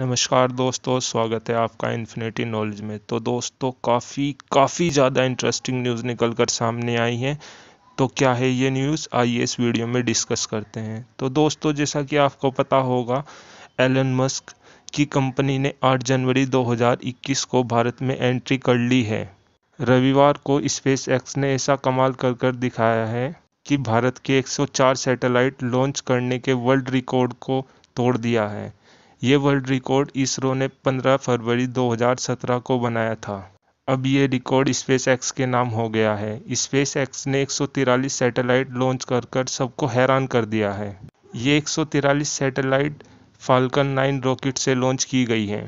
नमस्कार दोस्तों स्वागत है आपका इन्फिनिटी नॉलेज में तो दोस्तों काफ़ी काफ़ी ज़्यादा इंटरेस्टिंग न्यूज़ निकल कर सामने आई है तो क्या है ये न्यूज़ आइए इस वीडियो में डिस्कस करते हैं तो दोस्तों जैसा कि आपको पता होगा एलन मस्क की कंपनी ने 8 जनवरी 2021 को भारत में एंट्री कर ली है रविवार को स्पेस एक्स ने ऐसा कमाल कर कर दिखाया है कि भारत के 104 सैटेलाइट लॉन्च करने के वर्ल्ड रिकॉर्ड को तोड़ दिया है ये वर्ल्ड रिकॉर्ड इसरो ने 15 फरवरी 2017 को बनाया था अब ये रिकॉर्ड स्पेस एक्स के नाम हो गया है स्पेस एक्स ने एक सैटेलाइट लॉन्च कर कर सबको हैरान कर दिया है ये एक सैटेलाइट फाल्कन 9 रॉकेट से लॉन्च की गई हैं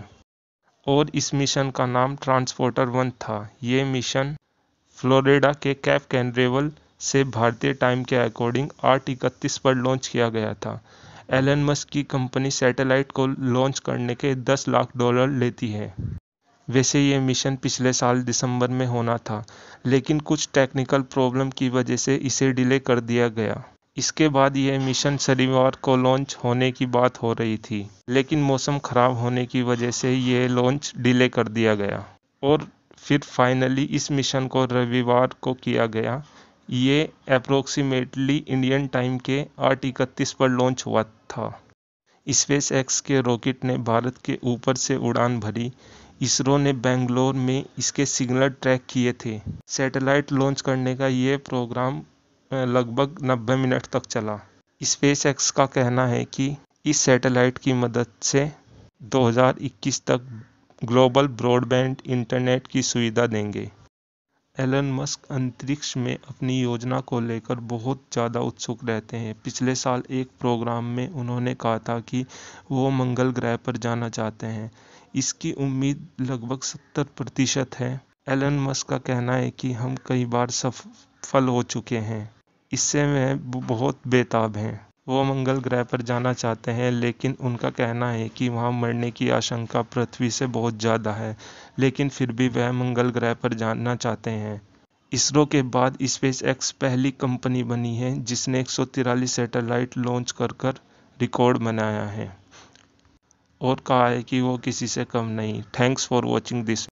और इस मिशन का नाम ट्रांसपोर्टर वन था ये मिशन फ्लोरिडा के कैप कैनरेवल से भारतीय टाइम के अकॉर्डिंग आठ इकतीस पर लॉन्च किया गया था एलन मस्क की कंपनी सैटेलाइट को लॉन्च करने के 10 लाख डॉलर लेती है वैसे ये मिशन पिछले साल दिसंबर में होना था लेकिन कुछ टेक्निकल प्रॉब्लम की वजह से इसे डिले कर दिया गया इसके बाद यह मिशन शनिवार को लॉन्च होने की बात हो रही थी लेकिन मौसम ख़राब होने की वजह से यह लॉन्च डिले कर दिया गया और फिर फाइनली इस मिशन को रविवार को किया गया ये अप्रोक्सीमेटली इंडियन टाइम के आठ इकतीस पर लॉन्च हुआ था स्पेस एक्स के रॉकेट ने भारत के ऊपर से उड़ान भरी इसरो ने बेंगलोर में इसके सिग्नल ट्रैक किए थे सैटेलाइट लॉन्च करने का ये प्रोग्राम लगभग 90 मिनट तक चला स्पेस एक्स का कहना है कि इस सैटेलाइट की मदद से 2021 तक ग्लोबल ब्रॉडबैंड इंटरनेट की सुविधा देंगे एलन मस्क अंतरिक्ष में अपनी योजना को लेकर बहुत ज़्यादा उत्सुक रहते हैं पिछले साल एक प्रोग्राम में उन्होंने कहा था कि वो मंगल ग्रह पर जाना चाहते हैं इसकी उम्मीद लगभग सत्तर प्रतिशत है एलन मस्क का कहना है कि हम कई बार सफल हो चुके हैं इससे वह बहुत बेताब हैं वो मंगल ग्रह पर जाना चाहते हैं लेकिन उनका कहना है कि वहाँ मरने की आशंका पृथ्वी से बहुत ज़्यादा है लेकिन फिर भी वह मंगल ग्रह पर जाना चाहते हैं इसरो के बाद स्पेस एक्स पहली कंपनी बनी है जिसने एक सैटेलाइट लॉन्च कर कर रिकॉर्ड बनाया है और कहा है कि वो किसी से कम नहीं थैंक्स फॉर वॉचिंग दिस